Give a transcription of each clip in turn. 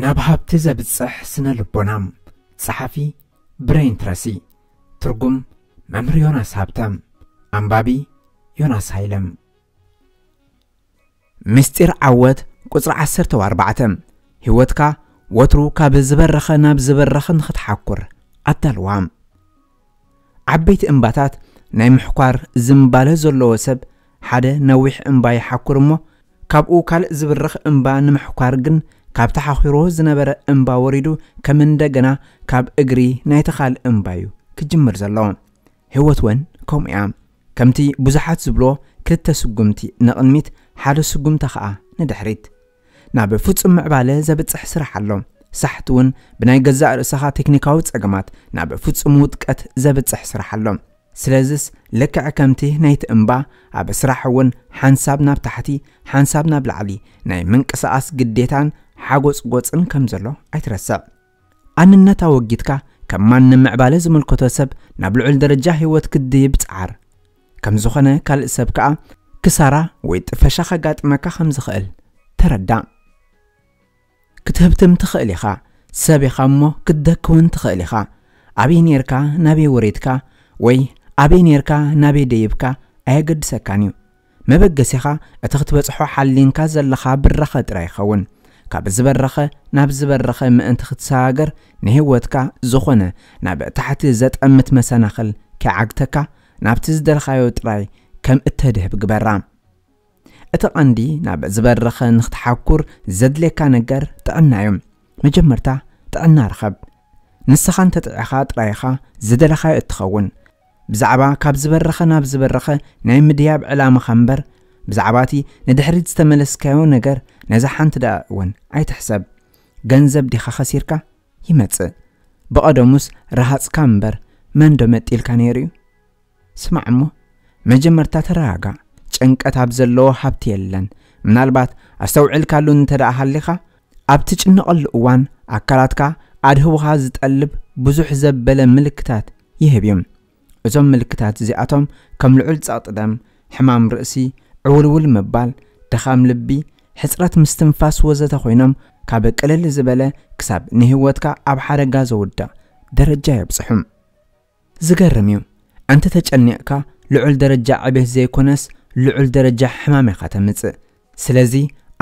ናብ ሃብቲ ዘብፅሕ ስነ ልቦናም ጸሓፊ ብሬን ትረሲ ትርጉም መምህር ዮናስ ሃብተም ኣንባቢ ዮናስ ሃይለም ምስጢር ዓወት ቁፅሪ 14 ህይወትካ ወትሩ ካብ ዝበረኸ ናብ ዝበረኸ ንኽትሓኩር ኣዳልዋ ዓበይቲ እምባታት ናይ ምሕኳር ዝምባለ ዘለዎ ሰብ ሓደ ነዊሕ እምባ ይሓኩር እሞ ካብኡ ካልእ ዝብርኽ እምባ ንምሕኳር ግን ካብ ተሓኺሮ ዝነበረ እምባ ወሪዱ ከም እንደገና ካብ እግሪ ናይቲ ኻልእ እምባ እዩ ክጅምር ዘሎ ህይወት እውን ከምኡ እያ ከምቲ ብዙሓት ዝብሎ ክልተ ስጉምቲ ንቕድሚት ሓደ ስጉምቲ ኸዓ ንድሕሪት ናብ ፍጹም ምዕባለ ዘብጽሕ ስራሕ ኣሎ ሳሕቲ እውን ብናይ ገዛእ ርእስኻ ቴክኒካዊ ጸገማት ናብ ፍጹም ውጥቀት ዘብጽሕ ስራሕ ኣሎ ስለዚስ ልክዕ ከምቲ ናይቲ እምባ ኣብ ስራሕ እውን ሓንሳብ ናብ ታሕቲ ሓንሳብ ናብ ላዕሊ ናይ ምንቅስቓስ ግዴታን ሓጎፅ ጎፅን ከም ዘሎ ኣይትረሰብ ኣንነታ ወጊትካ ከም ማንም ምዕባለ ዝምልከቶ ሰብ ናብ ልዑል ደረጃ ህይወት ክድይብ ፃዓር ከም ዝኾነ ካልእ ሰብ ከዓ ክሳራ ወይ ጥፈሻ ከጋጥመካ ከም ዝኽእል ተረዳእ ክትህብትም ትኽእል ኢኻ ሰብ ኢኻ እሞ ክትደክውን ትኽእል ኢኻ ኣበይ ነርካ ናበይ ወሬትካ ወይ ኣበይ ነርካ ናበይ ደይብካ ኣየገድሰካን እዩ መበገሲኻ እቲ ክትበፅሖ ሓሊንካ ዘለኻ ብራኸ ጥራይ ይኸውን ካብ ዝበረኸ ናብ ዝበረኸ ምእንቲ ክትሰጋገር ንህይወትካ ዝኾነ ናብ ታሕቲ ዘጠምት መሰናኽል ከይዓግተካ ናብቲ ዝደለኻዮ ጥራይ ከም እተድህብ ግበራ እቲ ቐንዲ ናብ ዝበረኸ ንኽትሓኩር ዘድልየካ ነገር ጥዕና እዩ መጀመርታ ጥዕና ርኸብ ንስኻ እንተጥዕኻ ጥራይኻ ዝደለኻዮ እትኸውን ብዛዕባ ካብ ዝበረኸ ናብ ዝበረኸ ናይ ምድያብ ዕላማኻ እምበር ብዛዕባ እቲ ንድሕሪት ዝተመለስካዮ ነገር ነዛ ሓንቲ ዳ እውን ኣይትሕሰብ ገንዘብ ዲኻ ኸሲርካ ይመጽእ ብቐደሙስ ረሃፅካ እምበር መንዶ መጢልካ ነይሩ እዩ ስማዕ እሞ መጀመርታ ተረጋጋዕ ጭንቀት ኣብ ዘለዎ ሃብቲ የለን ምናልባት ኣስተውዕልካሉ እንተ ደኣ ሃሊኻ ኣብ ትጭነቐሉ እዋን ኣካላትካ ኣድህቡኻ ዝጠልብ ብዙሕ ዘበለ ምልክታት ይህብ እዮም እዞም ምልክታት እዚኣቶም ከም ልዑል ጻጥደም ሕማም ርእሲ ዕውልውል ምባል ድኻም ልቢ ሕፅረት ምስትንፋስ ወዘተ ኮይኖም ካብ ቅልል ዝበለ ክሳብ ንህወትካ ኣብ ሓደጋ ዘውዳእ ደረጃ የብፅሑም ዝገርም እዩ ኣንተ ተጨኒዕካ ልዑል ደረጃ ዕቤት ዘይኮነስ ልዑል ደረጃ ሕማም ኢኻ ተምፅእ ስለዚ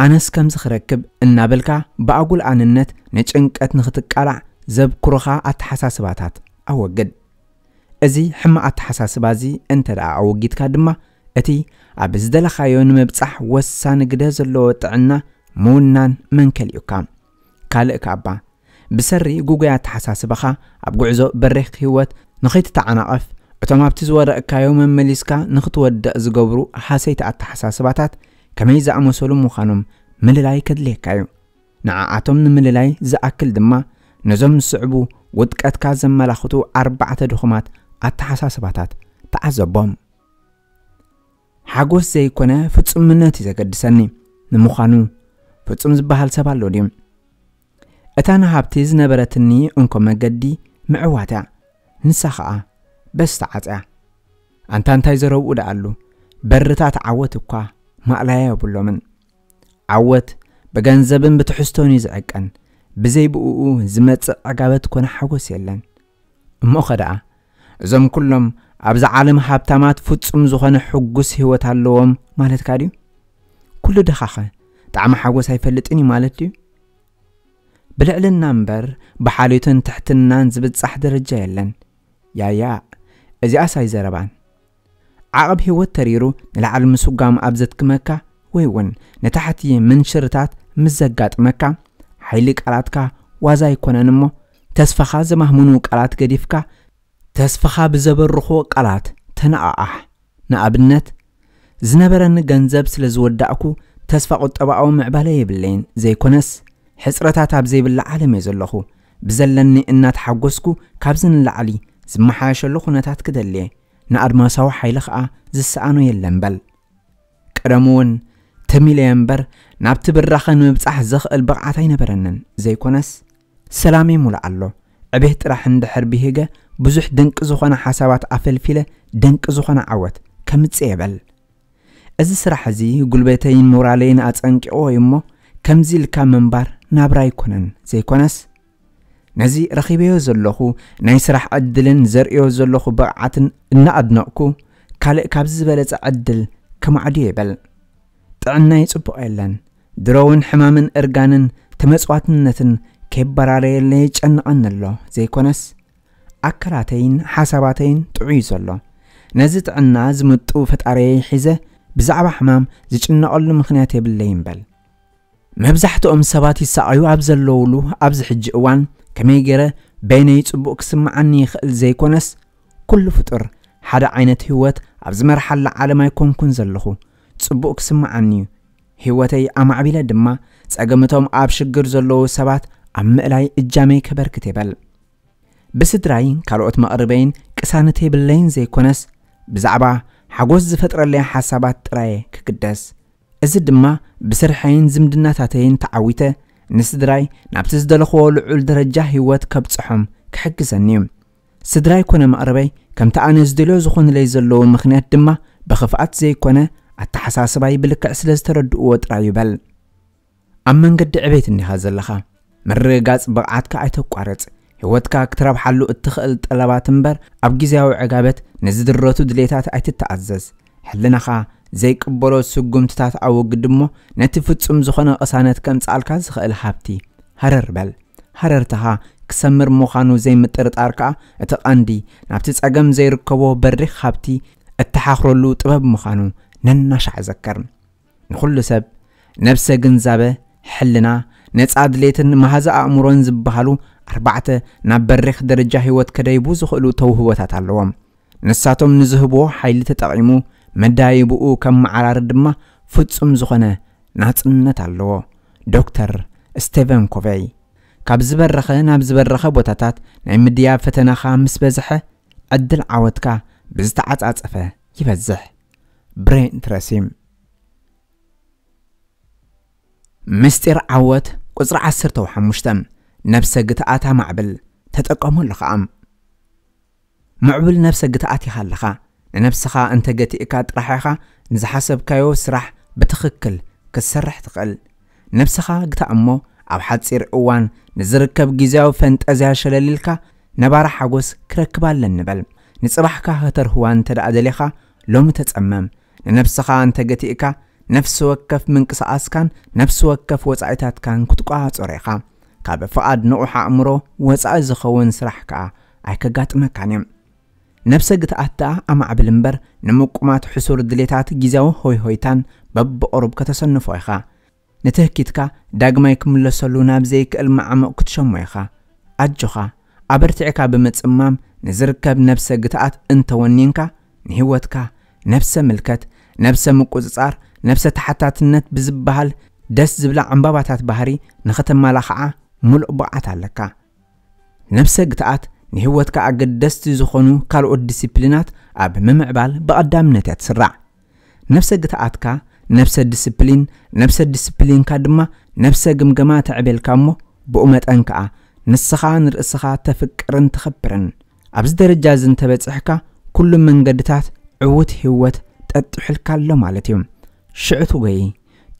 ኣነስ ከምዚ ክረክብ እናበልካ ብኣጉል ኣንነት ንጭንቀት ንኽትቃላዕ ዘብክሩኻ ኣተሓሳስባታት ኣወግድ እዚ ሕማቕ ኣተሓሳስባ እዚ እንተ ደኣ ኣወጊድካ ድማ እቲ ኣብ ዝደለኻዮ ንምብፃሕ ወሳኒ ግደ ዘለዎ ጥዕና ምውናን መንከል እዩካ ካልእ ከኣባ ብሰሪ ጉጉያ ኣተሓሳስባኻ ኣብ ጉዕዞ በሪኽ ህይወት ንኸይትተዓናቐፍ እቶም ኣብቲ ዝወረእካዮ መመሊስካ ንኽትወድእ ዝገብሩ ሓሰይቲ ኣተሓሳስባታት ከመይ ዝኣመሰሉ ምዃኖም ምልላይ ከድልየካ እዩ ንዓኣቶም ንምልላይ ዝኣክል ድማ ነዞም ዝስዕቡ ውጥቀትካ ዘመላኽቱ ኣርባዕተ ድኹማት ኣተሓሳስባታት ተዓዘቦም ሓጎስ ዘይኮነ ፍጹምነት እዩ ዘገድሰኒ ንምዃኑ ፍጹም ዝበሃል ሰብ ኣሎ ድዩ እታ ንሃብቲ ዝነበረትኒ እንኮ መገዲ ምዕዋት እያ ንሳ ኸዓ በስተዓፅያ ኣንታ እንታይ ዘረብኡ ደኣሉ በርታት ዓወት እኳ ማእላያ የብሎምን ዓወት ብገንዘብን ብትሕዝቶን እዩ ዝዕቀን ብዘይ ብእኡ ዝመፅእ ዕጋበት ኮነ ሓጎስ የለን እሞ ኸ ደኣ እዞም ኵሎም ኣብዚ ዓለም ሃብታማት ፍጹም ዝኾነ ሕጉስ ህይወት ኣለዎም ማለትካ ድዩ ኩሉ ድኻኸ ጣዕሚ ሓጎስ ኣይፈልጥን እዩ ማለት ድዩ ብልዕልና እምበር ብሓልዮትን ትሕትናን ዝብጻሕ ደረጃ የለን ያያ እዚኣ ሳይ ዘረባን ዓቐብ ህይወት ተሪሩ ንላዕሊ ምስጓም ኣብ ዘትክመካ ወይ እውን ንታሕቲ ምንሽርታት ምስ ዘጋጥመካ ሓይሊ ቃላትካ ዋዛ ኣይኮነን እሞ ተስፋኻ ዘማህምኑ ቃላት ገዲፍካ ተስፋኻ ብዘበርኾ ቃላት ተነቓቓሕ ንኣብነት ዝነበረኒ ገንዘብ ስለ ዝወዳእኩ ተስፋ ቁጠባዊ ምዕባለ የብለይን ዘይኮነስ ሕፅረታት ኣብ ዘይብሊ ዓለም እየ ዘለኹ ብዘለኒ እናተሓጐስኩ ካብዚ ንላዕሊ ዝመሓየሸሉ ኹነታት ክደልየ ንኣድማሳዊ ሓይሊ ኸኣ ዝሰኣኖ የለ እምበል ቀደም እውን ተሚለየ እምበር ናብቲ ብራኸ ንምብጻሕ ዘኽእል ብቕዓት ኣይነበረንን ዘይኮነስ ሰላሜ ሙሉእ ኣሎ ዕቤት ጥራሕ እንድሕር ብሂገ ብዙሕ ደንቂ ዝኾነ ሓሳባት ኣፈልፊለ ደንቂ ዝኾነ ዓወት ከምፅ የበል እዚ ስራሕ እዚ ጉልበተይን ሞራለይን ኣፀንቂቆ ወይ እሞ ከምዚ ኢልካ ምንባር ናብራ ኣይኮነን ዘይኮነስ ነዚ ረኺበዮ ዘለኹ ናይ ስራሕ ዕድልን ዘርእዮ ዘለኹ ብቕዓትን እናኣድነቕኩ ካልእ ካብዚ ዝበለፀ ዕድል ከማዕድዮ የበል ጥዕና ይፅቡቕ የለን ድሮውን ሕማምን እርጋንን ተመፅዋትነትን ከይበራረየለ ይጨንቐኒ ኣሎ ዘይኮነስ ኣካላተይን ሓሳባተይን ጥዑዩ ዘሎ ነዚ ጥዕና ዝምጡ ፈጣሪየ ሒዘ ብዛዕባ ሕማም ዝጭነቐሉ ምኽንያት የብለ ይምበል መብዛሕትኦም ሰባት ይሰኣዩ ኣብ ዘለውሉ ኣብዚ ሕጂ እዋን ከመይ ገይረ በይነይ ጽቡቕ ክስምዓኒ ይኽእል ዘይኮነስ ኵሉ ፍጡር ሓደ ዓይነት ህይወት ኣብ ዝመርሓላ ዓለም ኣይኮንኩን ዘለኹ ጽቡቕ ክስምዓኒ እዩ ህይወተይ ኣማዕቢለ ድማ ጸገምቶም ኣብ ሽግር ዘለዉ ሰባት ኣብ ምእላይ እጃመይ ከበርክት ይበል ብስድራይን ካልኦት መቕርበይን ቅሳነተይ ብለይን ዘይኮነስ ብዛዕባ ሓጎስ ዝፈጥረለይ ሓሳባት ጥራየ ክግደስ እዚ ድማ ብስርሐይን ዝምድናታተይን ተዓዊተ ንስድራይ ናብቲ ዝደለኽዎ ልዑል ደረጃ ህይወት ከብፅሖም ክሕግዘኒ እዩ ስድራይ ኮነ መቕርበይ ከምቲ ኣነ ዝደልዮ ዝኾነለይ ዘለዎ ምኽንያት ድማ ብኽፍኣት ዘይኮነ ኣተሓሳስባይ ብልክዕ ስለ ዝተረድእዎ ጥራይ ይበል ኣብ መንገዲ ዕቤት እኒኻ ዘለኻ ምርጋፅ ብቕዓትካ ኣይተቋረፅ ህይወትካ ክትረብሓሉ እትኽእል ጠለባት እምበር ኣብ ግዜያዊ ዕጋበት ንዝድረቱ ድሌታት ኣይትተኣዘዝ ሕልናኻ ዘይቅበሎ ስጉምትታት ኣወግድ እሞ ነቲ ፍጹም ዝኾነ ቅሳነት ከምጻልካ ዝኽእል ሃብቲ ሃረር በል ሃረርትኻ ክሰምር ምዃኑ ዘይምጥርጣር ከዓ እቲ ቐንዲ ናብቲ ጸገም ዘይርከቦ በሪኽ ሃብቲ እተሓኽረሉ ጥበብ ምዃኑ ነናሻዕ ዘከር ንዅሉ ሰብ ነብሰ ግንዛበ ሕልና ነፃ ድሌትን መሃዘ ኣእምሮን ዝብሃሉ ኣርባዕተ ናብ በሪኽ ደረጃ ህይወት ከደይቡ ዝኽእሉ ተውህቦታት ኣለዎም ንሳቶም ንዝህቦ ሓይሊ ተጠቒሙ መዳይብኡ ከም መዓራሪ ድማ ፍጹም ዝኾነ ናጽነት ኣለዎ ዶክተር ስቴቨን ኮቨይ ካብ ዝበረኸ ናብ ዝበረኸ ቦታታት ናይ ምድያብ ፈተናኻ ምስ በዝሐ ዕድል ዓወትካ ብዝተዓጻጸፈ ይበዝሕ ብሬን ትረሲም ምስጢር ዓወት ቁፅሪ 15 نفس قطعات معبل تتقامو لخام معبل نفس قطعات يخلخا نفسخا انت قتئكا نزح حسب كيو سرح بتخكل كسرح تقل نفسخا قطع امو او سير اوان نزركب جزاو فانتازيا شلللكا نبارح حقوس كركبال لنبل نصبحكا هتر هو انت دادليخا لوم تتصمم نفسخا انت إكا نفس وكف من كان نفس وكف كان كتقاع صريخا ካብ ፍቓድ ንቑሕ ኣእምሮ ወፃኢ ዝኸውን ስራሕ ከዓ ኣይከጋጥመካን እዮም ነብሰ ግትኣት ደኣ ኣማዕብል እምበር ንምቁማት ሕሱር ድሌታት ግዜያዊ ሆይሆይታን በብቕሩብ ከተሰንፎ ኢኻ ንትህኪትካ ዳግማይ ክምለሰሉ ናብ ዘይክእል ማዓመቕ ክትሸሞ ኢኻ ኣጆኻ ኣበርቲዕካ ብምጽማም ንዝርከብ ነብሰ ግትኣት እንተወኒንካ ንህይወትካ ነብሰ ምልከት ነብሰ ምቁፅጻር ነብሰ ተሓታትነት ብዝበሃል ደስ ዝብላ ዕምባባታት ባህሪ ንኽትማላ ኸዓ ምሉእ ብቕዓት ኣለካ ነብሰ ግትኣት ንህወትካ ኣገደስቲ ዝኾኑ ካልኦት ዲስፕሊናት ኣብ ምምዕባል ብቐዳምነት እያ ትስራዕ ነብሰ ግትኣትካ ነብሰ ዲስፕሊን ነብሰ ዲስፕሊንካ ድማ ነብሰ ግምገማ ትዕቤልካ እሞ ብኡ መጠን ከዓ ንስኻ ንርእስኻ ተፍቅርን ትኸብርን ኣብዚ ደረጃ እዚ እንተበፂሕካ ኩሉ መንገድታት ዕውት ህወት ጠጥሑልካ ኣሎ ማለት እዩ ሽዑ ትጎይ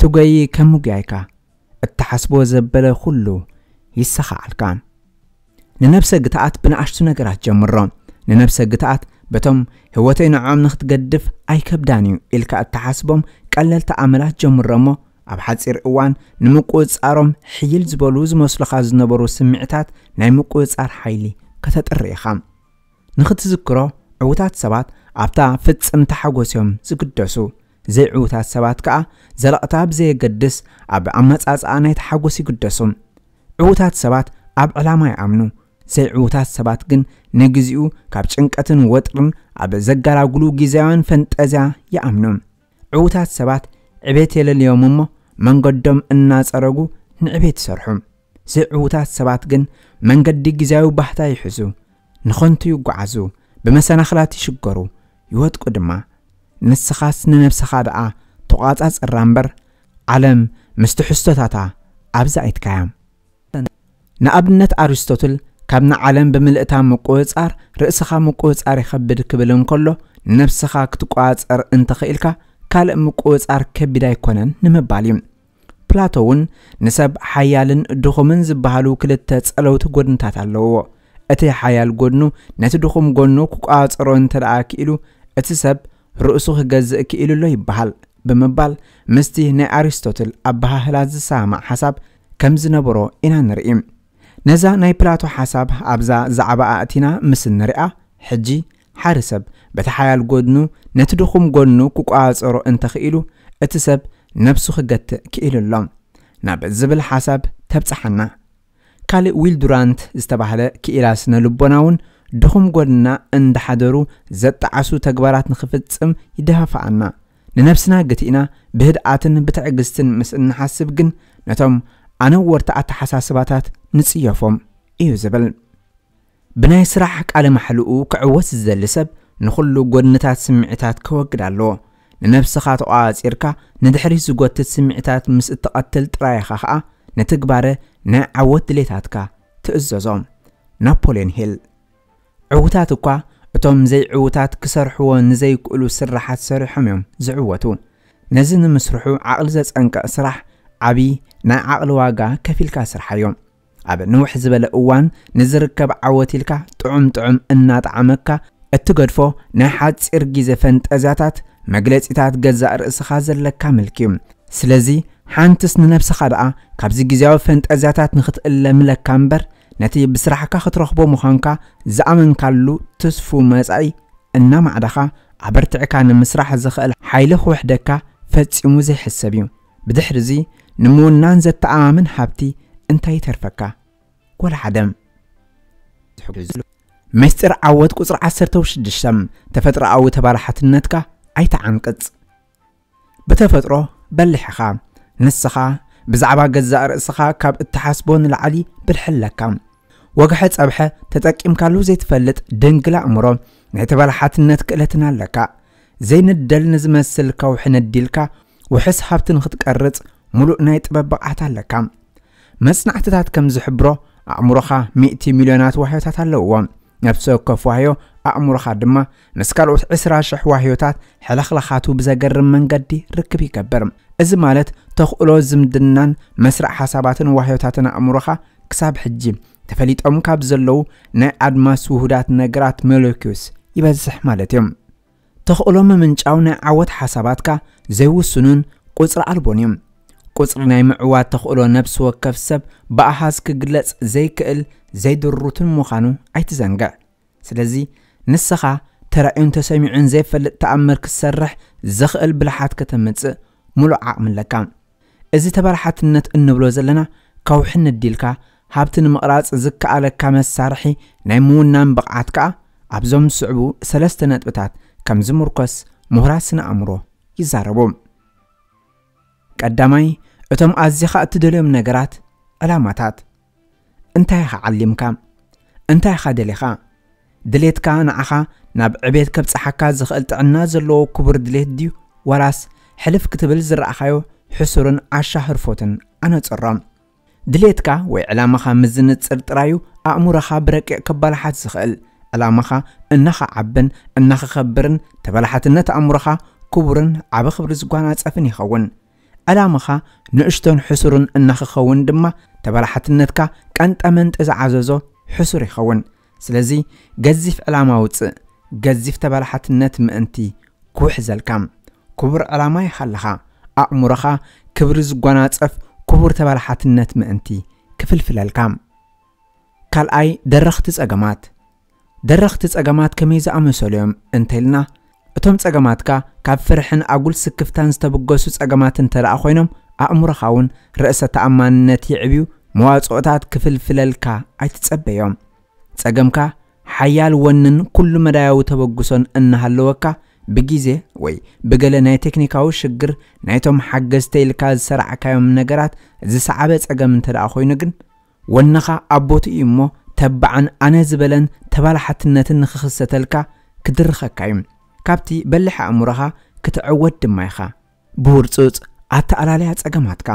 ትጎይ ከም ምጉያይካ እተሓስቦ ዘበለ ኩሉ ይሰኻዓልካ ንነብሰ ግትኣት ብንኣሽቱ ነገራት ጀምሮ ንነብሰ ግትኣት በቶም ህወተይ ንዖም ንኽትገድፍ ኣይከብዳን እዩ ኢልካ እተሓስቦም ቀለልቲ ኣመላት ጀምሮ እሞ ኣብ ሓፂር እዋን ንምቁፃሮም ሕይል ዝበሉ ዝመስሉኻ ዝነበሩ ስምዒታት ናይ ምቁፃር ሓይሊ ከተጥሪ ኢኻ ንኽትዝክሮ ዕውታት ሰባት ኣብታ ፍፅምቲ ሓጎስዮም ዝግደሱ ዘይዕውታት ሰባት ከዓ ዘለቕታ ብዘየገድስ ኣብ ኣመፃፅኣ ናይቲ ሓጎስ ይግደሱም ዕዉታት ሰባት ኣብ ዕላማ ይኣምኑ ዘይዕዉታት ሰባት ግን ንግዚኡ ካብ ጭንቀትን ወጥርን ኣብ ዘጋላግሉ ግዜያውን ፈንጠዝያ ይኣምኑ ዕዉታት ሰባት ዕቤት የለልዮም እሞ መንገዶም እናጸረጉ ንዕቤት ይሰርሑ ዘይዕዉታት ሰባት ግን መንገዲ ግዜያዊ ባህታ ይሕዙ ንኾንቱ ይጓዓዙ ብመሰናኽላት ይሽገሩ ይወጥቁ ድማ ንስኻስ ንነብስኻ ደኣ ተቋጻጽራ እምበር ዓለም ምስቲ ሕዝቶታታ ኣብዛ ኣይትካያ ንኣብነት ኣርስቶትል ካብ ንዓለም ብምልእታ ምቁፃር ርእስኻ ምቁፃር ይኸብድ ክብል እንከሎ ነፍስኻ ክትቋፀር እንተኽኢልካ ካልእ ምቁፃር ከቢድ ኣይኮነን ንምባል እዩ ፕላቶ እውን ንሰብ ሓያልን ድኹምን ዝበሃሉ ክልተ ጸለውቲ ጎድንታት ኣለውዎ እቲ ሓያል ጎድኑ ነቲ ድኹም ጎድኑ ክቋፀሮ እንተ ደኣ ክኢሉ እቲ ሰብ ርእሱ ክገዝእ ክኢሉሎ ይበሃል ብምባል ምስቲ ናይ ኣርስቶትል ኣባሃህላት ዝሰማዕ ሓሳብ ከም ዝነበሮ ኢና ንርኢም ነዛ ናይ ፕላቶ ሓሳብ ኣብዛ ዛዕባ ኣእቲና ምስ ንሪኣ ሕጂ ሓደ ሰብ በቲ ሓያል ጎድኑ ነቲ ድኹም ጎድኑ ክቋፀሮ እንተኽኢሉ እቲ ሰብ ነብሱ ክገትእ ክኢሉሎም ናብ ዝብል ሓሳብ ተብፅሓና ካልእ ዊል ዱራንት ዝተባህለ ክኢላ ስነ ልቦና እውን ድኹም ጎድና እንዳሓደሩ ዘጣዓሱ ተግባራት ንኽፍፅም ይደፋፍኣና ንነብስና ግትኢና ብህድኣትን ብትዕግስትን ምስ እንሓስብ ግን ነቶም أنا ورت آت حساس باتات نصیافم ایو زبل بنای سرح کال محل او کعوس زل سب نخلو جون نتات سمعتات کوگرالو ننفس خات آز ایرکا ندحری زوجت سمعتات مس اتقتل ترايخه آ نتقبره نه عوض لیتات کا تأززم ناپولین هیل عوتات عوتات کسر حوا نزی کلو سرحات زعوتون نزن مسرحو عقل زد انکا سرح عبي ናይ ዓቕሊ ዋጋ ከፍ ኢልካ ስርሓ እዮም ኣብ ንውሕ ዝበለ እዋን ንዝርከብ ዓወት ኢልካ ጥዑም ጥዑም እናጣዓመካ እትገድፎ ናይ ሓፂር ግዜ ፈንጠዝያታት መግለፂታት ገዛእ ርእስኻ ዘለካ ምልክ እዩ ስለዚ ሓንትስ ንነብስኻ ደኣ ካብዚ ግዜያዊ ፈንጠዝያታት ንኽትእለምለካ እምበር ነቲ ብስራሕካ ክትረኽቦ ምዃንካ ዝኣመንካሉ ትስፉ መጻኢ እናማዕዳኻ ኣበርትዕካ ንምስራሕ ዝኽእል ሓይሊ ክውሕደካ ፈጺሙ ዘይሕሰብ እዩ ብድሕሪ እዚ زت زتعامن حبتي انتي ترفكا كل عدم مستر كسر عسر توش دشم تفتر عوض تبارحات النتكا اي تعنقص بلح خام نسخا بزعبا جزاء رأسخا كاب التحاسبون العلي كام وقحة أبحة تتك إمكالو زي تفلت دنقل أمرو نعتبر حاتنات كألتنا لكا الدل نزمة نزمسل وحن الديلكا وحس حابتن خد قرط ሙሉእ ናይ ጥበብ ብቕዓት ኣለካ መፅናዕትታት ከም ዝሕብሮ ኣእምሮኻ 100 ሚልዮናት ዋህዮታት ኣለውዎም ነብሲ ወከፍ ዋህዮ ኣእምሮኻ ድማ ምስ ካልኦት 20,000 ዋህዮታት ሕለኽለኻቱ ብዘገርም መንገዲ ርክብ ይገብር እዚ ማለት ተኽእሎ ዝምድናን መስራዕ ሓሳባትን ዋህዮታትን ኣእምሮኻ ክሳብ ሕጂ ተፈሊጦም ካብ ዘለዉ ናይ ኣድማስ ውሁዳት ነገራት ሞለኪዩስ ይበዝሕ ማለት እዮም ተኽእሎ ምምንጫው ናይ ዓወት ሓሳባትካ ዘይውስኑን ቁፅሪ ኣልቦን እዮም ቁፅሪ ናይ ምዕዋት ተኽእሎ ነብሲ ወከፍ ሰብ ብኣሃዝ ክግለጽ ዘይክእል ዘይድሩትን ምዃኑ ኣይትዘንግዕ ስለዚ ንስኻ ተራእዩን ተሰሚዑን ዘይፈልጥ ተኣምር ክትሰርሕ ዝኽእል ብልሓት ከተምፅእ ሙሉእ ዓቕሚ ኣለካ እዚ ተበራሓትነት እንብሎ ዘለና ካውሒ ዲልካ ሃብቲ ንምቕራፅ ዝከኣለካ መሳርሒ ናይ ምውናን ብቕዓት ከዓ ኣብዞም ዝስዕቡ ሰለስተ ነጥብታት ከም ዝምርኮስ ምሁራት ስነ ኣእምሮ ይዛረቡ ቀዳማይ እቶም ኣዝኻ እትደልዮም ነገራት ዕላማታት እንታይ ኢኻ ዓሊምካ እንታይ ኢኻ ደሊኻ ድሌትካ ንዓኻ ናብ ዕቤት ከብፅሓካ ዝኽእል ጥዕና ዘለዎ ክቡር ድሌት ድዩ ዋላስ ሕልፍ ክትብል ዝረእኻዮ ሕሱርን ዓሻ ህርፎትን ኣነፅሮም ድሌትካ ወይ ዕላማኻ ምዝንፅር ጥራዩ ኣእሙሮኻ ብረቂቕ ከባልሓት ዝኽእል ዕላማኻ እናኸዓብን እናኸኸብርን ተበላሓትነት ኣእሙሮኻ ክቡርን ዓበ ክብሪ ዝጓናፀፍን ይኸውን ኣላምኻ ንእሽቶን ሕሱርን እናኽኸውን ድማ ተበላሓትነትካ ቀንጠመንጢ ዝዓዘዞ ሕሱር ይኸውን ስለዚ ገዚፍ ዕላማ ውፅእ ገዚፍ ተበላሓትነት ምእንቲ ክውሕ ዘልካ ክቡር ዕላማ ይኻለኻ ኣእሙሮኻ ክብሪ ዝጓናፀፍ ክቡር ተበላሓትነት ምእንቲ ክፍልፍለልካ ካልኣይ ደረኽቲ ጸገማት ደረኽቲ ጸገማት ከመይ ዝኣመሰሉ እዮም እንተይልና እቶም ጸገማትካ ካብ ፍርሕን ኣጉል ስክፍታን ዝተበገሱ ጸገማት እንተደኣ ኾይኖም ኣእምሮኻ እውን ርእሰ ተኣማንነት ይዕብዩ መዋፅኦታት ክፍልፍለልካ ኣይትጸበዮም ጸገምካ ሓያል ወንን ኩሉ መዳያዊ ተበግሶን እናሃለወካ ብግዜ ወይ ብገለ ናይ ቴክኒካዊ ሽግር ናይቶም ሓገዝተ ኢልካ ዝሰራዕካዮም ነገራት ዝሰዓበ ጸገም እንተ ኾይኑ ግን ወነኻ ኣቦቱ እዩ እሞ ተባዓን ኣነ ዝበለን ተባላሓትነትን ንኽኽሰተልካ ክድርኸካ እዩ ካብቲ በልሒ ኣእምሮኻ ክትዕወድ ድማ ኢኻ ብውርፁፅ ኣተኣላለያ ፀገማትካ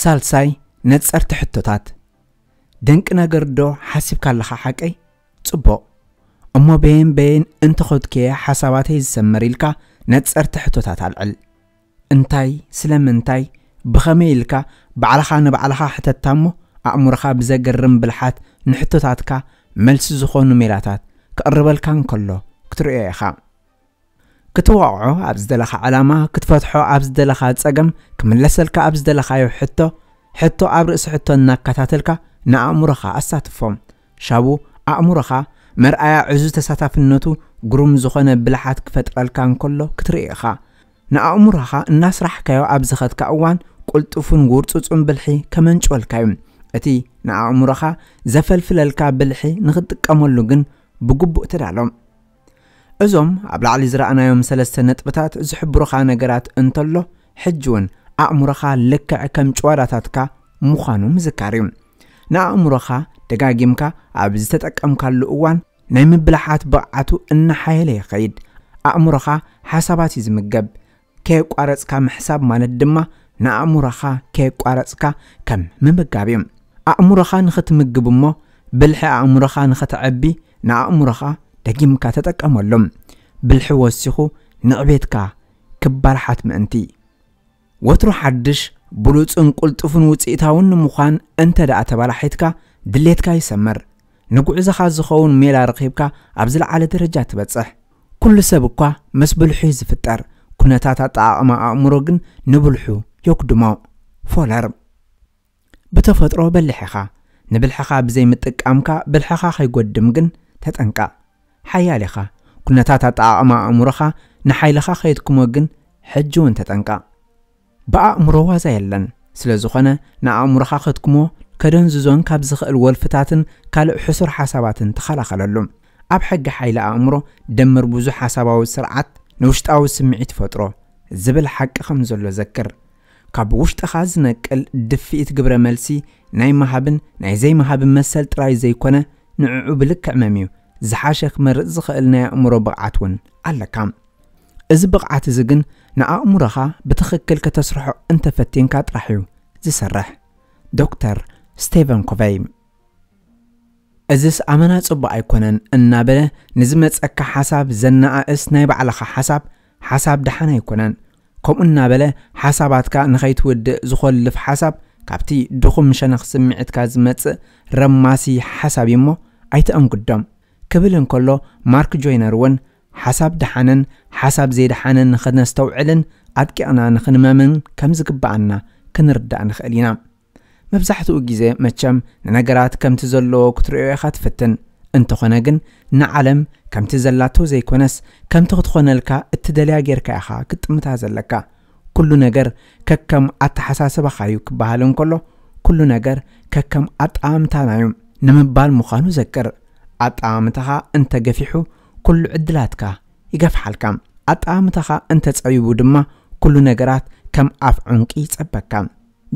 ሳልሳይ ነፀርቲ ሕቶታት ደንቂ ነገር ዶ ሓሲብካ ኣለኻ ሓቀይ ጽቡቕ እሞ በየን በየን እንተኸድክየ ሓሳባተይ ዝሰመር ኢልካ ነፀርቲ ሕቶታት ኣልዕል እንታይ ስለምንታይ ብኸመይ ኢልካ ባዕልኻ ንባዕልኻ ሕተታ እሞ ኣእምሮኻ ብዘገርም ብልሓት ንሕቶታትካ መልሲ ዝኾኑ ሜላታት ክቕርበልካ እንከሎ ክትርዮ ኢኻ ክትወቕዖ ኣብ ዝደለኻ ዓላማ ክትፈትሖ ኣብ ዝደለኻ ጸገም ክምለሰልካ ኣብ ዝደለኻዮ ሕቶ ሕቶ ኣብ ርእሲ ሕቶ እናከታተልካ ንኣእምሮኻ ኣሳትፎም ሻቡ ኣእምሮኻ መርኣያ ዕዙ ተሳታፍነቱ ጉሩም ዝኾነ ብልሓት ክፈጥረልካ እንከሎ ክትርኢ ኢኻ ንኣእምሮኻ እናስራሕካዮ ኣብ ዝኸድካ እዋን ቁልጡፉን ውርፁፁን ብልሒ ከመንጭወልካ እዩ እቲ ንኣእምሮኻ ዘፈልፍለልካ ብልሒ ንኽጥቀመሉ ግን ብግቡእ ተዳሎም እዞም ኣብ ላዕሊ ዝረኣናዮም ሰለስተ ነጥብታት ዝሕብሩኻ ነገራት እንተሎ ሕጂ እውን ኣእምሮኻ ልክዕ ከም ጭዋዳታትካ ምዃኑ ምዝካር እዩ ንኣእምሮኻ ደጋጊምካ ኣብ ዝተጠቀምካሉ እዋን ናይ ምብላሓት ብቕዓቱ እናሓየለ ይኸይድ ኣእምሮኻ ሓሳባት እዩ ዝምገብ ከየቋረፅካ ምሕሳብ ማለት ድማ ንኣእምሮኻ ከየቋረፅካ ከም ምምጋብ እዩ ኣእምሮኻ ንኽትምግብ እሞ ብልሒ ኣእምሮኻ ንኽትዕቢ ንኣእምሮኻ ደጊምካ ተጠቀመሎም ብልሒ ወሲኹ ንቕቤትካ ክባርሓት ምእንቲ ወትሩ ሓድሽ ብሉፅን ቁልጥፉን ውፅኢታውን ንምዃን እንተ ደኣ ተባላሒትካ ድሌትካ ይሰምር ንጉዕዝኻ ዝኸውን ሜላ ረኺብካ ኣብ ዝለዓለ ደረጃ ትበጽሕ ኩሉ ሰብ እኳ ምስ ብልሑ ዝፍጠር ኩነታት ኣጠቓቕማ ኣእምሮ ግን ንብልሑ የክድሞ ፎለር ብተፈጥሮ በልሕ ኢኻ ንብልሕኻ ብዘይምጥቃምካ ብልሕኻ ኸይጐድም ግን ተጠንቃ ሓያል ኢኻ ኩነታት ኣጠቓቕማ ኣእምሮኻ ንሓይልኻ ከይትኩመግን ሕጂ እውን ተጠንቃቕ ብኣእምሮ ዋዛ የለን ስለ ዝኾነ ንኣእምሮኻ ኸትኩሞ ከደንዝዞን ካብ ዝኽእል ወልፍታትን ካልእ ሕሱር ሓሳባትን ተኸላኸለሉ ኣብ ሕጊ ሓይሊ ኣእምሮ ደምር ብዙሕ ሓሳባዊ ስርዓት ንውሽጣዊ ስምዒት ይፈጥሮ ዝብል ሓቂ ከም ዘሎ ዘክር ካብ ውሽጥኻ ዝነቅል ድፍኢት ግብረ መልሲ ናይ መሃብን ናይ ዘይመሃብን መሰል ጥራይ ዘይኮነ ንዕዑ ብልክዕ መም እዩ ዝሓሸ ክመርፅ ዝኽእልናዮ ኣእምሮ ብቕዓት እውን ኣለካ እዚ ብቕዓት እዚ ግን ንኣእምሮኻ ብትኽክል ከተስርሖ እንተፈቲንካ ጥራሕ እዩ ዝሰርሕ ዶክተር ስቴቨን ኮቨይ እዚስ ኣመና ጽቡቕ ኣይኮነን እናበለ ንዝመጸካ ሓሳብ ዘነኣእስ ናይ ባዕልኻ ሓሳብ ሓሳብ ድሓን ኣይኮነን ከምኡ እናበለ ሓሳባትካ ንኸይትውድእ ዝኸልፍ ሓሳብ ካብቲ ድኹም ሸነኽ ስምዒትካ ዝመጽእ ረማሲ ሓሳብ እዩ እሞ ኣይትአንግዶም ክብል እንከሎ ማርክ ጆይነር እውን ሓሳብ ድሓንን ሓሳብ ዘይድሓንን ንኽነስተውዕልን ኣጥቂቕና ንኽንመምን ከም ዝግባኣና ክንርዳእ ንኽእል ኢና መብዛሕትኡ ግዜ መቸም ንነገራት ከምቲ ዘለዎ ክትርዮ ኢኻ ትፍትን እንተኾነ ግን ንዓለም ከምቲ ዘላቶ ዘይኮነስ ከምቲ ክትኾነልካ እትደልያ ጌርካ ኢኻ ክጥምታ ዘለካ ኩሉ ነገር ከከም ኣተሓሳስባኻ እዩ ክበሃል እንከሎ ኩሉ ነገር ከከም ኣጣምታና እዩ ንምባል ምዃኑ ዘቅር ኣጣዋምታኻ እንተገፊሑ ኩሉ ዕድላትካ ይገፍሓልካ ኣጣዋምታኻ እንተፀቢቡ ድማ ኩሉ ነገራት ከም ኣፍ ዕንቂ ይፀበካ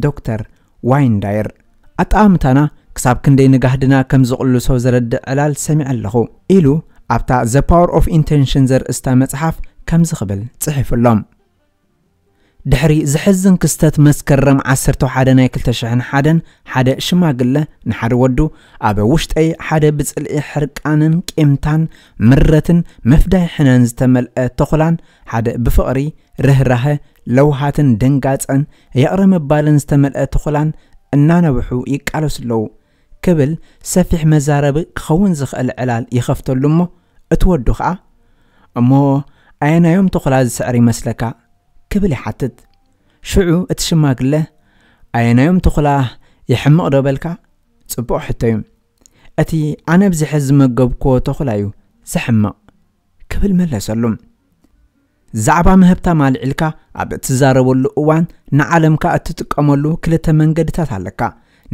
ዶክተር ዋይንዳየር ኣጣዋምታና ክሳብ ክንደይ ንጋህድና ከም ዝቕልሶ ዘረድእ ዕላል ሰሚዕ ኣለኹ ኢሉ ኣብታ ዘ ፓወር ኦፍ ኢንቴንሽን ዘርእስታ መፅሓፍ ከምዚ ክብል ጽሒፉሎም دحري زحزن كستات مسكرم عسرتو حدا ناكل تشحن حدا حدا شماقلة نحر ودو أبا وشت أي حدا بزل إحرق آنن كيمتان مرتن مفداي حنان زتمل تخلان حدا بفقري ره ره لوحاتن دنقاتن يقرم ببالن زتمل تخلان النانا وحو يكالوس لو كبل سفيح مزاربي خون زخ العلال يخفتو لمو اتودو خا أمو أين يوم تخلاز سعري مسلكا ክብል ይሓትት ሽዑ እቲ ሽማግለ ኣየናዮም ተኹላ ይሕምቕ ዶበልካ ጽቡቕ ሕቶ እዩ እቲ ኣነ ብዝሕዝ ዝመገብክዎ ተኹላ እዩ ዝሕምቕ ክብል መለሰሉ ዛዕባ ምህብታ ማልዒልካ ኣብ እትዛረበሉ እዋን ንዓለምካ እትጥቀመሉ ክልተ መንገድታት ኣለካ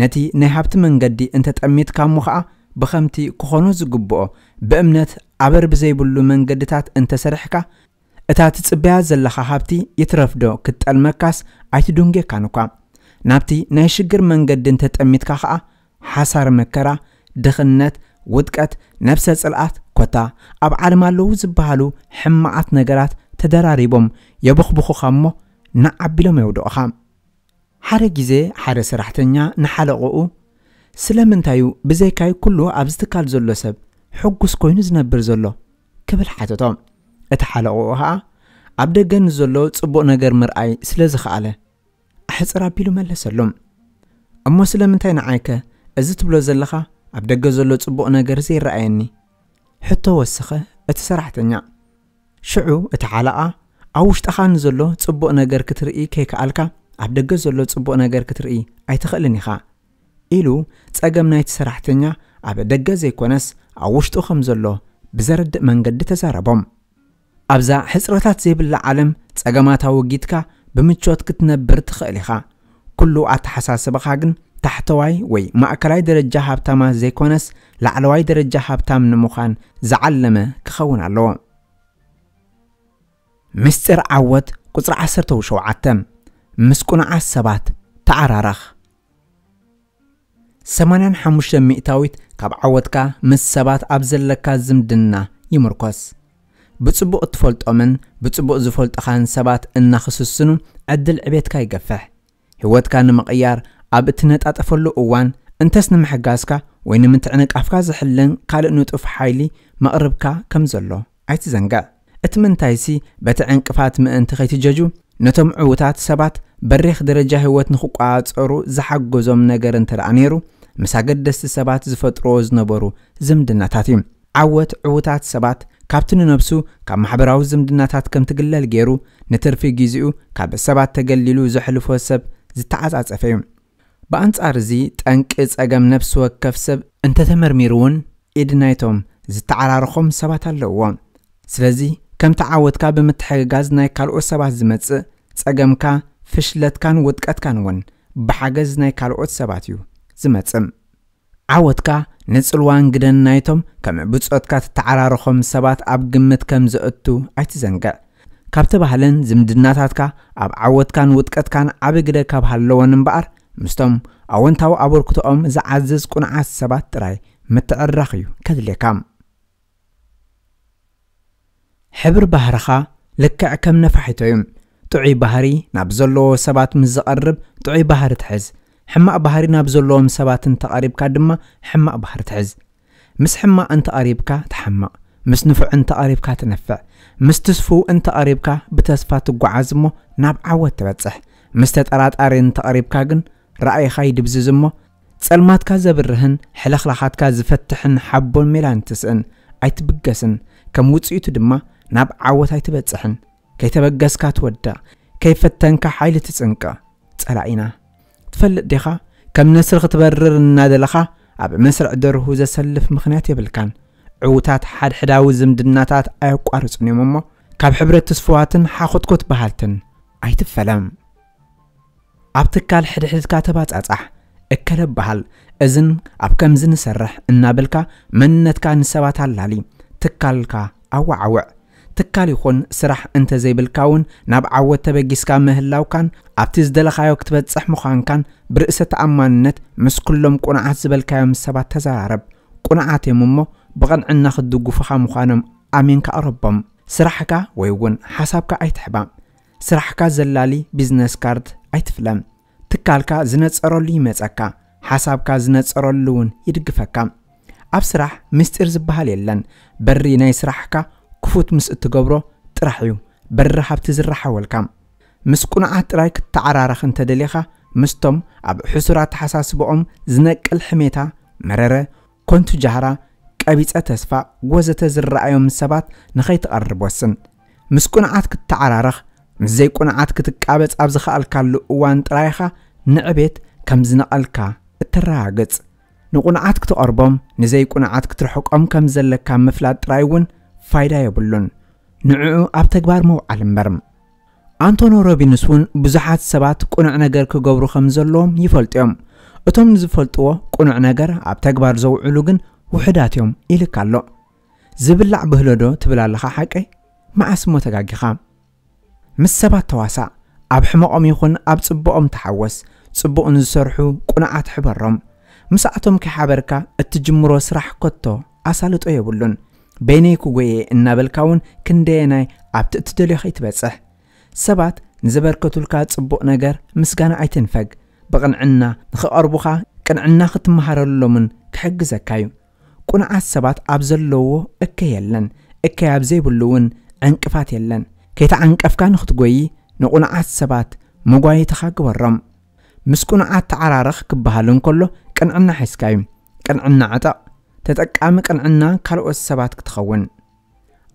ነቲ ናይ ሃብቲ መንገዲ እንተጠሚትካ እሞ ከዓ ብኸምቲ ክኾኑ ዝግብኦ ብእምነት ኣበር ብዘይብሉ መንገድታት እንተሰርሕካ እታ ትፅበያ ዘለኻ ሃብቲ የትረፍዶ ክትጠልመካስ ኣይትድንጌካን ንኳ ናብቲ ናይ ሽግር መንገዲ እንተጠሚትካ ኸዓ ሓሳር መከራ ድኽነት ውጥቀት ነብሰ ጽልኣት ኰታ ኣብ ዓለም ኣለዉ ዝበሃሉ ሕማዓት ነገራት ተደራሪቦም የብኽብኹኻ እሞ ንዓቢሎም የውድቕኻ ሓደ ግዜ ሓደ ሰራሕተኛ ንሓለቕኡ ስለምንታይ እዩ ብዘይካይ ኩሉ ኣብ ዝትካል ዘሎ ሰብ ሕጉስ ኮይኑ ዝነብር ዘሎ ክብል ሓተቶም እቲ ሓደ ቆኡ ከዓ ኣብ ደገን ዘሎ ጽቡቕ ነገር ምርኣይ ስለ ዝኸኣለ ኣሕፅር ኣቢሉ መለሰሎም እሞ ስለምንታይ ንዓይከ እዚ ትብሎ ዘለኻ ኣብ ደገ ዘሎ ጽቡቕ ነገር ዘይረኣየኒ ሕቶ ወስኸ እቲ ሰራሕተኛ ሽዑ እቲ ሓለቓ ኣብ ውሽጥኻ ንዘሎ ጽቡቕ ነገር ክትርኢ ከይከኣልካ ኣብ ደገ ዘሎ ጽቡቕ ነገር ክትርኢ ኣይትኽእልን ኢኻ ኢሉ ጸገም ናይቲ ሰራሕተኛ ኣብ ደገ ዘይኮነስ ኣብ ውሽጡ ከም ዘሎ ብዘረድእ መንገዲ ተዛረቦም ኣብዛ ሕፅረታት ዘይብላ ዓለም ጸገማታ ወጊድካ ብምቾት ክትነብር ትኽእል ኢኻ ኩሉ ኣተሓሳስበኻ ግን ታሕተዋይ ወይ ማእከላይ ደረጃ ሃብታማ ዘይኮነስ ላዕለዋይ ደረጃ ሃብታም ንምዃን ዝዓለመ ክኸውን ኣለዎ ምስጢር ዓወት ቁፅሪ 17 ምስ ቁንዓት ሰባት ተዓራራኽ 85 ሚእታዊት ካብ ዓወትካ ምስ ሰባት ኣብ ዘለካ ዝምድና ይምርኮስ ብፅቡቕ እትፈልጦምን ብፅቡቕ ዝፈልጡኻን ሰባት እናኽስስኑ ዕድል ዕቤትካ ይገፍሕ ህይወትካ ንምቕያር ኣብ እትነጣጠፈሉ እዋን እንተስ ንምሕጋዝካ ወይ ንምትዕንቃፍካ ዝሕልን ካልእ ንጡፍ ሓይሊ መቕርብካ ከም ዘሎ ኣይትዘንጋዕ እቲ ምንታይሲ በቲ ዕንቅፋት ምእንቲ ከይትጀጁ ነቶም ዕዉታት ሰባት በሪኽ ደረጃ ህይወት ንኽቋፀሩ ዝሓገዞም ነገር እንተ ደኣ ነይሩ ምስ ኣገደስቲ ሰባት ዝፈጥርዎ ዝነበሩ ዝምድናታት እዩ ዓወት ዕዉታት ሰባት ካብቲ ንነብሱ ካብ ማሕበራዊ ዝምድናታት ከም ትግለል ገይሩ ንትርፊ ግዜኡ ካብ ሰባት ተገሊሉ ዘሕልፎ ሰብ ዝተዓጻጸፈ እዩ ብኣንጻር እዚ ጠንቂ ጸገም ነፍሲ ወከፍ ሰብ እንተተመርሚሩ እውን ኢድ ናይቶም ዝተዓራርኾም ሰባት ኣለውዎም ስለዚ ከምቲ ዓወትካ ብምትሕግጋዝ ናይ ካልኦት ሰባት ዝመጽእ ጸገምካ ፍሽለትካን ውጥቀትካን እውን ብሓገዝ ናይ ካልኦት ሰባት እዩ ዝመጽእ ዓወትካ ንፅልዋን ግደን ናይቶም ከም ብፅኦትካ ትተዓራርኾም ሰባት ኣብ ግምት ከም ዘእቱ ኣይትዘንግዕ ካብቲ ባህልን ዝምድናታትካ ኣብ ዓወትካን ውጥቀትካን ዓብ ግደ ካብ ሃለዎን እምበኣር ምስቶም ኣወንታዊ ኣበርክቶኦም ዝዓዝዝ ቁንዓት ሰባት ጥራይ ምትዕራኽ እዩ ከድልየካ ሕብሪ ባህርኻ ልክዕ ከም ነፋሒቶ እዩ ጥዑይ ባህሪ ናብ ዘለዎ ሰባት ምስ ዝቐርብ ጥዑይ ባህሪ ትሕዝ ሕማቕ ባህሪ ናብ ዘለዎም ሰባት እንተቐሪብካ ድማ ሕማቕ ባህሪ ትሕዝ ምስ ሕማቕ እንተቐሪብካ ትሓማቕ ምስ ንፉዕ እንተቐሪብካ ትነፍዕ ምስ ትስፉው እንተቐሪብካ ብተስፋ ትጓዓዝ እሞ ናብ ዓወት ትበጽሕ ምስ ተጠራጣሪ እንተቐሪብካ ግን ረእይኻ ይድብዝዝ እሞ ጸልማትካ ዘብርህን ሕለኽላኻትካ ዝፈትሕን ሓቦን ሜላን ትስእን ኣይትብገስን ከም ውፅኢቱ ድማ ናብ ዓወት ኣይትበጽሕን ከይተበገስካ ትወዳእ ከይፈተንካ ሓይሊ ትጽንቀ ጸላኢና تفلق ديخا كم نسر تبرر النادلخا أب مسرع درهو زسلف مخنات يبلكان عوتات حد حداو زمدناتات أيوك أرسوني مما كاب حبرة تسفواتن حاخد كوت بهالتن أي تفلم أبتكال حد حد كاتبات أتح اكلب بهال إذن أب كم زن سرح النابلكا من نتكا نسواتها اللالي تكالكا أو ትካል ይኹን ስራሕ እንተዘይብልካ እውን ናብ ዓወት ተበጊስካ ምህላውካን ኣብቲ ዝደለኻዮ ክትበጽሕ ምዃንካን ብርእሰ ተኣማንነት ምስ ኩሎም ቁንዓት ዝበልካዮም ሰባት ተዘራረብ ቁንዓት እዮም እሞ ብቐንዕና ክትድጉፉኻ ምዃኖም ኣሜንካ ኣረቦም ስራሕካ ወይ እውን ሓሳብካ ኣይትሕባም ስራሕካ ዘላሊ ቢዝነስ ካርድ ኣይትፍለም ትካልካ ዝነፀረሉ ይመፀካ ሓሳብካ ዝነፀረሉ እውን ይድግፈካ ኣብ ስራሕ ምስጢር ዝበሃል የለን በሪ ናይ ስራሕካ ክፉት ምስ እትገብሮ ጥራሕ እዩ በሪ ሃብቲ ዝረሓወልካ ምስ ቁንዓት ጥራይ ክትተዓራርኽ እንተደሊኻ ምስቶም ኣብ ሕሱራ ተሓሳስቦኦም ዝነቅል ሕሜታ መረረ ኮንቱ ጃህራ ቀቢፀ ተስፋ ወዘተ ዝረኣዮም ሰባት ንኸይትቐርብ ወስን ምስ ቁንዓት ክትተዓራርኽ ምስ ዘይ ቁንዓት ክትቃበፅ ኣብ ዝኽኣልካሉ እዋን ጥራይኻ ንዕቤት ከም ዝነቐልካ እተረጋግፅ ንቁንዓት ክትቐርቦም ንዘይ ቁንዓት ክትርሕቆም ከም ዘለካ ምፍላጥ ጥራይ እውን ፋይዳ የብሉን ንዕኡ ኣብ ተግባር ምውዓል እምበር ኣንቶኖ ሮቢንስ እውን ብዙሓት ሰባት ቁኑዕ ነገር ክገብሩ ከም ዘለዎም ይፈልጡ እዮም እቶም ንዝፈልጥዎ ቁኑዕ ነገር ኣብ ተግባር ዘውዕሉ ግን ውሕዳት እዮም ይልካ ኣሎ ዝብላዕ ብህሎ ዶ ትብል ኣለኻ ሓቂ መዓስሞ ተጋጊኻ ምስ ሰባት ተዋሳእ ኣብ ሕመቖም ይኹን ኣብ ጽቡኦም ተሓወስ ጽቡቕ ንዝሰርሑ ቁኑዓት ሕበሮም ምስኣቶም ከይሓበርካ እትጅምሮ ስራሕ ኮቶ ኣሳልጦ የብሉን بيني كوجي النابل كون كنديناي عبت تدلي خيت بسح سبعت نزبر كتلكات بق نجر مسجانا عيتنفج بقن عنا نخقربخة كان عنا ختم حرلومن كحج زكايو كنا عسبات أبزلوه أكيلن أكي أبزيبلون أنكفات يلن كيت عنكف كان خطجي نقول عسبات مجاي تخاج ورم مسكنا عت عرارخ كبهالون كله كان عنا حسكايو كان عنا عتق ተጠቃሚ ቅንዕና ካልኦት ሰባት ክትኸውን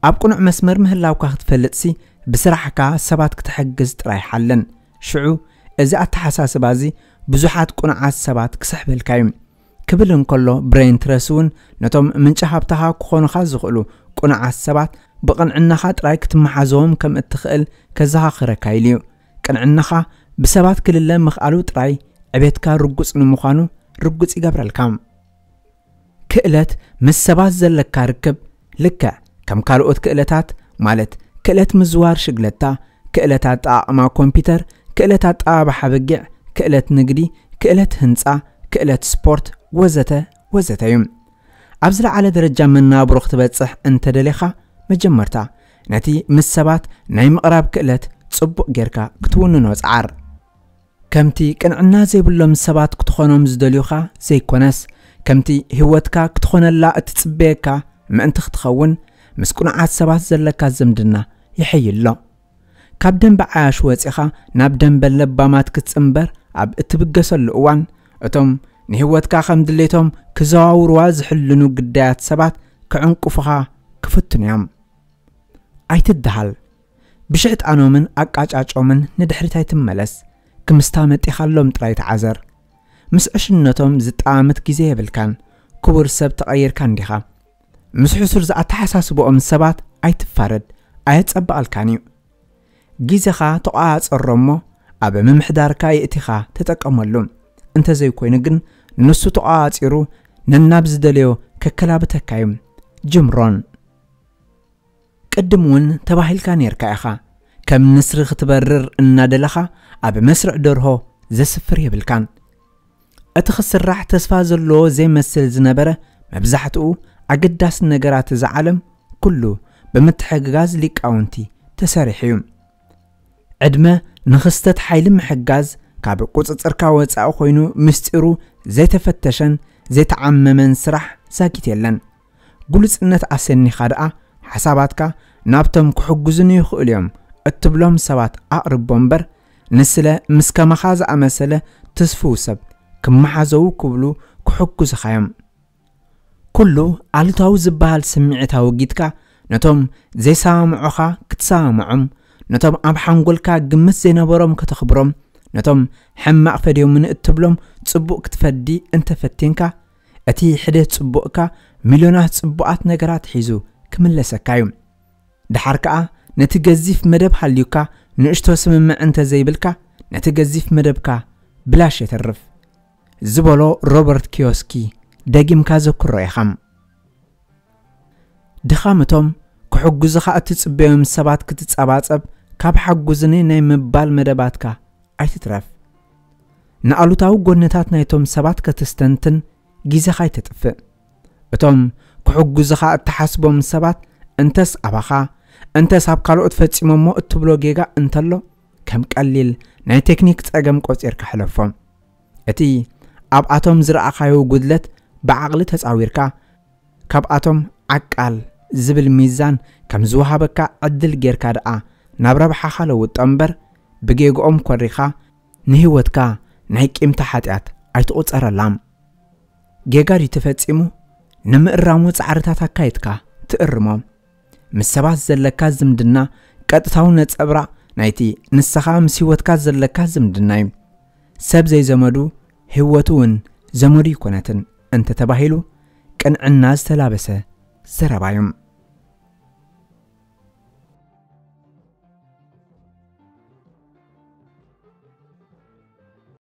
ኣብ ቅኑዕ መስመር ምህላውካ ክትፈልጥ ሲ ብስራሕካ ሰባት ክትሕግዝ ጥራይ ሓለን ሽዑ እዚ ኣተሓሳስባ እዚ ብዙሓት ቁኑዓት ሰባት ክስሕበልካ እዩ ክብል እንከሎ ብሬንትረስ እውን ነቶም ምንጪ ሃብታኻ ክኾኑኻ ዝኽእሉ ቁኑዓት ሰባት ብቕንዕናኻ ጥራይ ክትመሓዘቦም ከም እትኽእል ከዘኻኽረካ ኢሉ እዩ ቅንዕናኻ ብሰባት ክልለ ምኽኣሉ ጥራይ ዕቤትካ ርጉፅ ንምዃኑ ርጉፅ ይገብረልካ ክእለት ምስ ሰባት ዘለካ ርክብ ልክዕ ከም ካልኦት ክእለታት ማለት ክእለት ምዝዋር ሽግለታ ክእለት ኣጠቓቕማ ኮምፒተር ክእለት ኣጠባብሓ በጊዕ ክእለት ንግዲ ክእለት ህንፃ ክእለት ስፖርት ወዘተ ወዘተ እዩ ኣብ ዝለዓለ ደረጃ መናብሮ ክትበፅሕ እንተደሊኻ መጀመርታ ነቲ ምስ ሰባት ናይ ምቕራብ ክእለት ጽቡቕ ጌርካ ክትውንኖ ጻዓር ከምቲ ቅንዕና ዘይብሎም ሰባት ክትኾኖም ዝደልዩኻ ዘይኮነስ ከምቲ ህይወትካ ክትኾነላ እትጽበየካ ምእንቲ ክትኸውን ምስ ቁኑዓት ሰባት ዘለካ ዝምድና ይሕይሎ ካብ ደንቢ ዓያሽ ወፂኻ ናብ ደንበ ለባማት ክትፅምበር ኣብ እትብገሰሉ እዋን እቶም ንህይወትካ ከም ድሌቶም ክዘዋውርዋ ዝሕልኑ ግዳያት ሰባት ክዕንቁፉኻ ክፍትኑ እዮም ኣይትድሃል ብሽዕጣኖምን ኣቃጫጮምን ንድሕሪት ኣይትመለስ ክምስታ መጢኻሎም ጥራይ ትዓዘር مس أشنتهم زت عامت كزيه بالكان كبر سبت غير كان ديها مس حصر زعت حساس بقوم سبات عيت فرد عيت أب الكانيو جيزها تقعد الرمو أبا ممحدار كاي اتخا تتك أمالون انت زي كوينجن نسو تقعد إرو ننابز دليو ككلاب تكايم جمران قدمون تباهي الكانير كايخا كم نسرخ تبرر النادلخا أبا مسرق درهو زي سفر يبلكان እቲ ክስራሕ ተስፋ ዘለዎ ዘይመስል ዝነበረ መብዛሕትኡ ኣገዳሲ ነገራት እዚ ዓለም ኩሉ ብምትሕግጋዝ ሊቃውንቲ ተሰሪሕ እዩ ዕድመ ንክስተት ሓይሊ ምሕጋዝ ካብ ቁፅፅርካ ወፃኢ ኮይኑ ምስጢሩ ዘይተፈተሸን ዘይተዓመመን ስራሕ ሳጊት የለን ጉልፅነት ኣሰኒኻ ደኣ ሓሳባትካ ናብቶም ክሕግዙን ይኽእሉ እዮም እትብሎም ሰባት ኣቕርቦ እምበር ንስለ ምስከመኻ ዝኣመሰለ ትስፍው ሰብ كمحازو كبلو كحكو سخيام كلو عالتاو زبال سمعتاو جيتكا نتم زي سامعوخا كتسامعوم نتوم أبحان قولكا قمس زي نبروم كتخبروم نتوم حما أفديو من التبلوم تسبوك كتفدي انت فتينكا اتي حدة تسبوكا مليونات تسبوات نقرات حيزو كمل لسكايوم دحاركا نتقزيف مدب حاليوكا نقشتو سمم انت زي بلكا نتقزيف مدبكا بلاش يترف ዝበሎ ሮበርት ኪዮስኪ ደጊምካ ዘክሮ ኢኻ ድኻምቶም ክሕግዙኻ እትጽበዮም ሰባት ክትጸባጸብ ካብ ሓጉዝኒ ናይ ምባል መደባትካ ኣይትትረፍ ንኣሉታዊ ጐነታት ናይቶም ሰባት ከተስተንትን ጊዜኻ ኣይተጥፍእ እቶም ክሕግዙኻ እተሓስቦም ሰባት እንተስ ኣባኻ እንተስ ኣብ ካልኦት ፈጺሞሞ እትብሎ ጌጋ እንተሎ ከም ቀሊል ናይ ቴክኒክ ጸገም ቈጺርካ ሕለፎም እቲ ኣብኣቶም ዝረኣኻዮ ጉድለት ብዓቕሊ ተፃዊርካ ካብኣቶም ዓቃል ዝብል ሚዛን ከም ዝውሃበካ ዕድል ጌርካ ደኣ ናብ ረብሓኻ ለውጦ እምበር ብጌግኦም ኰሪኻ ንህይወትካ ናይ ቂምታ ሓጢኣት ኣይትቑፀረላም ጌጋዲ ተፈጺሙ ንምእራሙ ጻዕርታት ኣካይድካ ትእርሞም ምስ ሰባት ዘለካ ዝምድና ቀጥታዊ ነፀብራቕ ናይቲ ንስኻ ምስ ህይወትካ ዘለካ ዝምድና እዩ ሰብ ዘይዘመዱ هوتون زمري كناتن انت تبهيلو كان الناس تلابسه سربايم